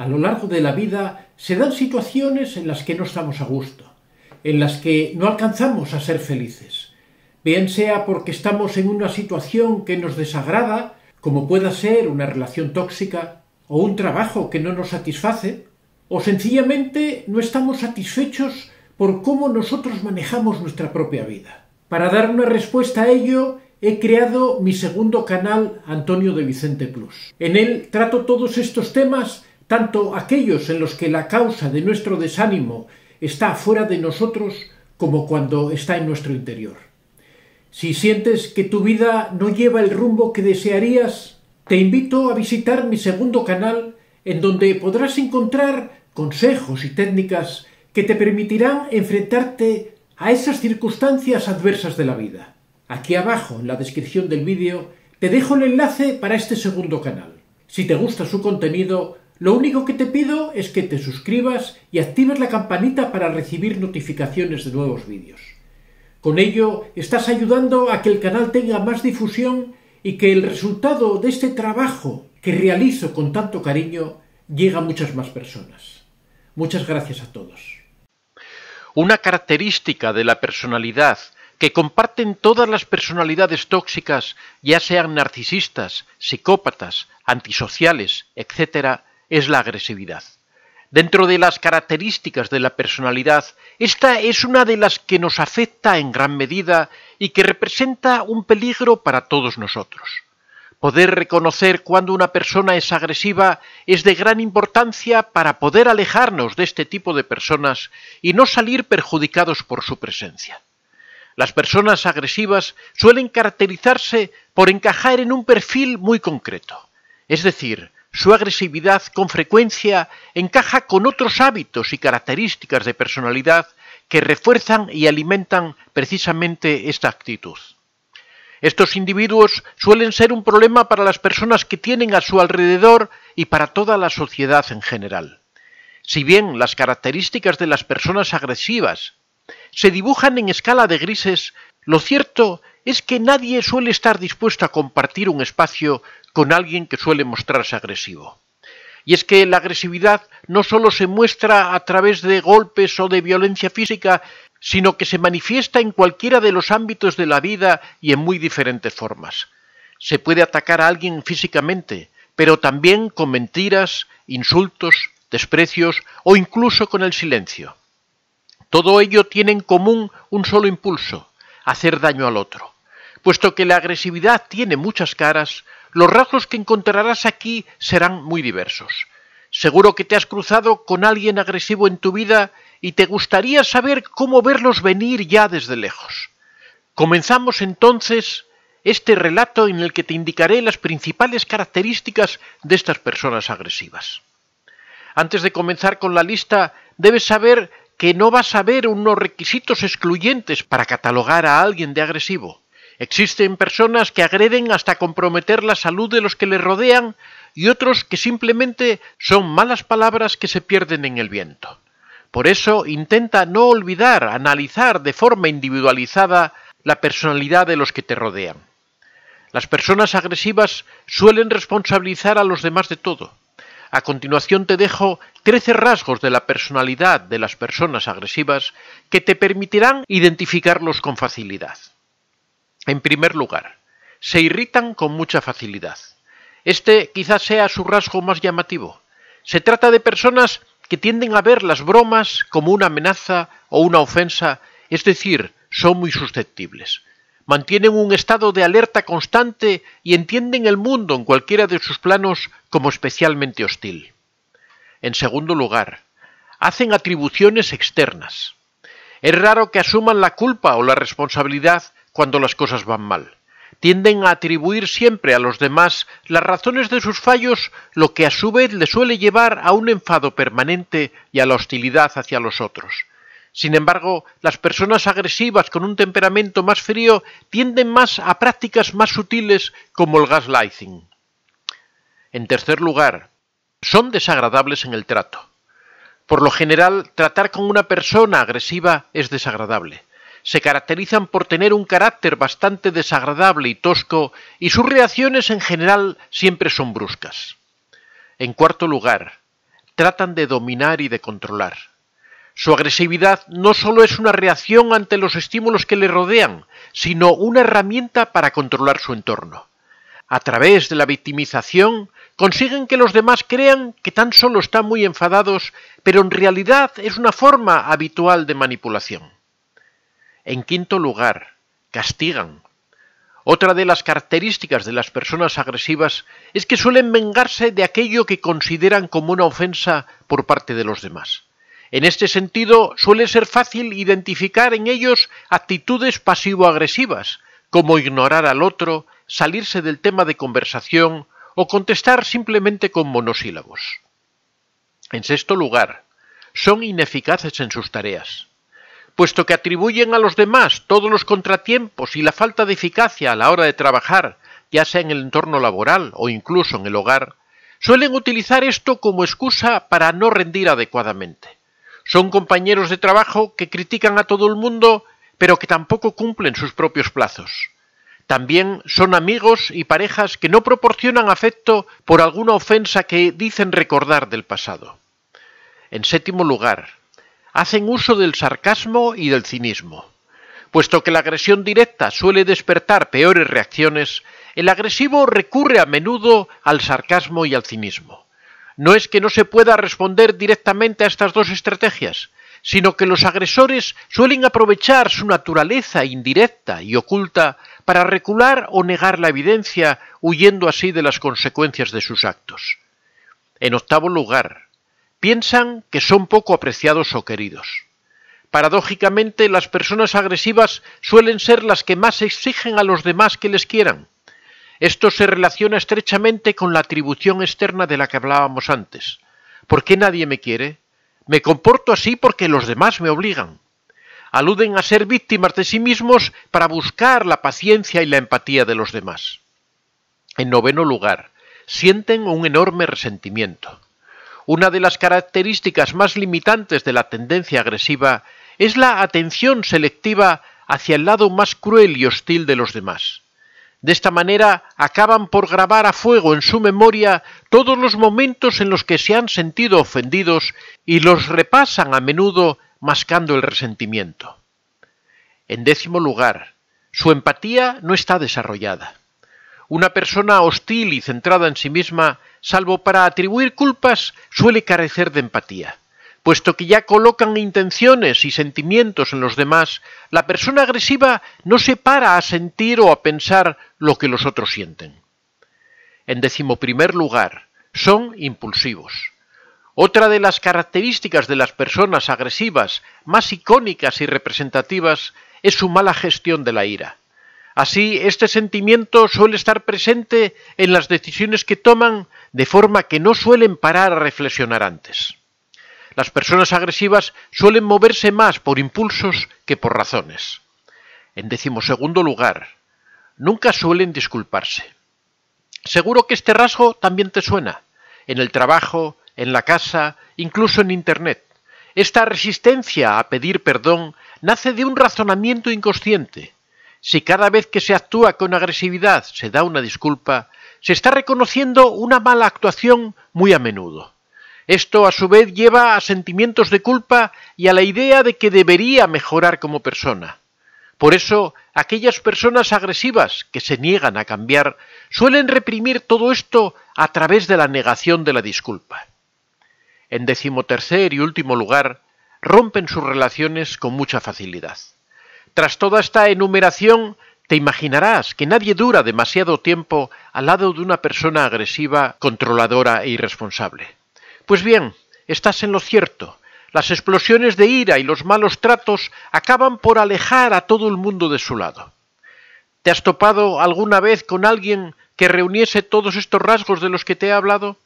A lo largo de la vida se dan situaciones en las que no estamos a gusto, en las que no alcanzamos a ser felices, bien sea porque estamos en una situación que nos desagrada, como pueda ser una relación tóxica o un trabajo que no nos satisface, o sencillamente no estamos satisfechos por cómo nosotros manejamos nuestra propia vida. Para dar una respuesta a ello, he creado mi segundo canal Antonio de Vicente Plus. En él trato todos estos temas tanto aquellos en los que la causa de nuestro desánimo está fuera de nosotros como cuando está en nuestro interior. Si sientes que tu vida no lleva el rumbo que desearías, te invito a visitar mi segundo canal en donde podrás encontrar consejos y técnicas que te permitirán enfrentarte a esas circunstancias adversas de la vida. Aquí abajo, en la descripción del vídeo, te dejo el enlace para este segundo canal. Si te gusta su contenido, lo único que te pido es que te suscribas y actives la campanita para recibir notificaciones de nuevos vídeos. Con ello estás ayudando a que el canal tenga más difusión y que el resultado de este trabajo que realizo con tanto cariño llegue a muchas más personas. Muchas gracias a todos. Una característica de la personalidad que comparten todas las personalidades tóxicas, ya sean narcisistas, psicópatas, antisociales, etc., es la agresividad. Dentro de las características de la personalidad, esta es una de las que nos afecta en gran medida y que representa un peligro para todos nosotros. Poder reconocer cuando una persona es agresiva es de gran importancia para poder alejarnos de este tipo de personas y no salir perjudicados por su presencia. Las personas agresivas suelen caracterizarse por encajar en un perfil muy concreto, es decir, su agresividad con frecuencia encaja con otros hábitos y características de personalidad que refuerzan y alimentan precisamente esta actitud. Estos individuos suelen ser un problema para las personas que tienen a su alrededor y para toda la sociedad en general. Si bien las características de las personas agresivas se dibujan en escala de grises, lo cierto es que nadie suele estar dispuesto a compartir un espacio con alguien que suele mostrarse agresivo. Y es que la agresividad no solo se muestra a través de golpes o de violencia física, sino que se manifiesta en cualquiera de los ámbitos de la vida y en muy diferentes formas. Se puede atacar a alguien físicamente, pero también con mentiras, insultos, desprecios o incluso con el silencio. Todo ello tiene en común un solo impulso, hacer daño al otro. Puesto que la agresividad tiene muchas caras, los rasgos que encontrarás aquí serán muy diversos. Seguro que te has cruzado con alguien agresivo en tu vida y te gustaría saber cómo verlos venir ya desde lejos. Comenzamos entonces este relato en el que te indicaré las principales características de estas personas agresivas. Antes de comenzar con la lista, debes saber que no vas a ver unos requisitos excluyentes para catalogar a alguien de agresivo. Existen personas que agreden hasta comprometer la salud de los que les rodean y otros que simplemente son malas palabras que se pierden en el viento. Por eso intenta no olvidar, analizar de forma individualizada la personalidad de los que te rodean. Las personas agresivas suelen responsabilizar a los demás de todo. A continuación te dejo 13 rasgos de la personalidad de las personas agresivas que te permitirán identificarlos con facilidad. En primer lugar, se irritan con mucha facilidad. Este quizás sea su rasgo más llamativo. Se trata de personas que tienden a ver las bromas como una amenaza o una ofensa, es decir, son muy susceptibles. Mantienen un estado de alerta constante y entienden el mundo en cualquiera de sus planos como especialmente hostil. En segundo lugar, hacen atribuciones externas. Es raro que asuman la culpa o la responsabilidad cuando las cosas van mal. Tienden a atribuir siempre a los demás las razones de sus fallos, lo que a su vez le suele llevar a un enfado permanente y a la hostilidad hacia los otros. Sin embargo, las personas agresivas con un temperamento más frío tienden más a prácticas más sutiles como el gaslighting. En tercer lugar, son desagradables en el trato. Por lo general, tratar con una persona agresiva es desagradable se caracterizan por tener un carácter bastante desagradable y tosco y sus reacciones en general siempre son bruscas. En cuarto lugar, tratan de dominar y de controlar. Su agresividad no solo es una reacción ante los estímulos que le rodean, sino una herramienta para controlar su entorno. A través de la victimización, consiguen que los demás crean que tan solo están muy enfadados, pero en realidad es una forma habitual de manipulación. En quinto lugar, castigan. Otra de las características de las personas agresivas es que suelen vengarse de aquello que consideran como una ofensa por parte de los demás. En este sentido, suele ser fácil identificar en ellos actitudes pasivo-agresivas, como ignorar al otro, salirse del tema de conversación o contestar simplemente con monosílabos. En sexto lugar, son ineficaces en sus tareas puesto que atribuyen a los demás todos los contratiempos y la falta de eficacia a la hora de trabajar, ya sea en el entorno laboral o incluso en el hogar, suelen utilizar esto como excusa para no rendir adecuadamente. Son compañeros de trabajo que critican a todo el mundo, pero que tampoco cumplen sus propios plazos. También son amigos y parejas que no proporcionan afecto por alguna ofensa que dicen recordar del pasado. En séptimo lugar, hacen uso del sarcasmo y del cinismo. Puesto que la agresión directa suele despertar peores reacciones, el agresivo recurre a menudo al sarcasmo y al cinismo. No es que no se pueda responder directamente a estas dos estrategias, sino que los agresores suelen aprovechar su naturaleza indirecta y oculta para recular o negar la evidencia, huyendo así de las consecuencias de sus actos. En octavo lugar, Piensan que son poco apreciados o queridos. Paradójicamente, las personas agresivas suelen ser las que más exigen a los demás que les quieran. Esto se relaciona estrechamente con la atribución externa de la que hablábamos antes. ¿Por qué nadie me quiere? Me comporto así porque los demás me obligan. Aluden a ser víctimas de sí mismos para buscar la paciencia y la empatía de los demás. En noveno lugar, sienten un enorme resentimiento. Una de las características más limitantes de la tendencia agresiva es la atención selectiva hacia el lado más cruel y hostil de los demás. De esta manera acaban por grabar a fuego en su memoria todos los momentos en los que se han sentido ofendidos y los repasan a menudo mascando el resentimiento. En décimo lugar, su empatía no está desarrollada. Una persona hostil y centrada en sí misma, salvo para atribuir culpas, suele carecer de empatía. Puesto que ya colocan intenciones y sentimientos en los demás, la persona agresiva no se para a sentir o a pensar lo que los otros sienten. En primer lugar, son impulsivos. Otra de las características de las personas agresivas más icónicas y representativas es su mala gestión de la ira. Así, este sentimiento suele estar presente en las decisiones que toman de forma que no suelen parar a reflexionar antes. Las personas agresivas suelen moverse más por impulsos que por razones. En decimosegundo lugar, nunca suelen disculparse. Seguro que este rasgo también te suena, en el trabajo, en la casa, incluso en Internet. Esta resistencia a pedir perdón nace de un razonamiento inconsciente, si cada vez que se actúa con agresividad se da una disculpa, se está reconociendo una mala actuación muy a menudo. Esto a su vez lleva a sentimientos de culpa y a la idea de que debería mejorar como persona. Por eso, aquellas personas agresivas que se niegan a cambiar suelen reprimir todo esto a través de la negación de la disculpa. En decimotercer y último lugar, rompen sus relaciones con mucha facilidad. Tras toda esta enumeración, te imaginarás que nadie dura demasiado tiempo al lado de una persona agresiva, controladora e irresponsable. Pues bien, estás en lo cierto. Las explosiones de ira y los malos tratos acaban por alejar a todo el mundo de su lado. ¿Te has topado alguna vez con alguien que reuniese todos estos rasgos de los que te he hablado?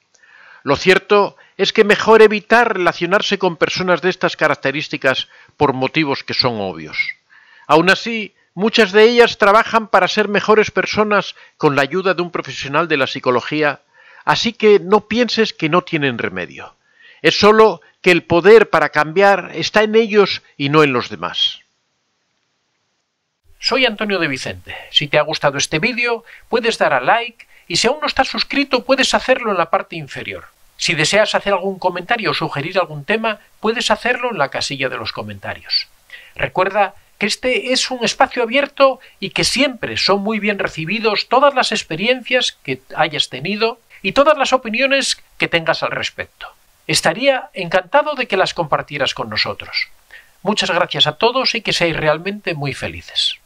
Lo cierto es que mejor evitar relacionarse con personas de estas características por motivos que son obvios. Aún así, muchas de ellas trabajan para ser mejores personas con la ayuda de un profesional de la psicología, así que no pienses que no tienen remedio. Es solo que el poder para cambiar está en ellos y no en los demás. Soy Antonio de Vicente. Si te ha gustado este vídeo, puedes dar a like y si aún no estás suscrito, puedes hacerlo en la parte inferior. Si deseas hacer algún comentario o sugerir algún tema, puedes hacerlo en la casilla de los comentarios. Recuerda este es un espacio abierto y que siempre son muy bien recibidos todas las experiencias que hayas tenido y todas las opiniones que tengas al respecto. Estaría encantado de que las compartieras con nosotros. Muchas gracias a todos y que seáis realmente muy felices.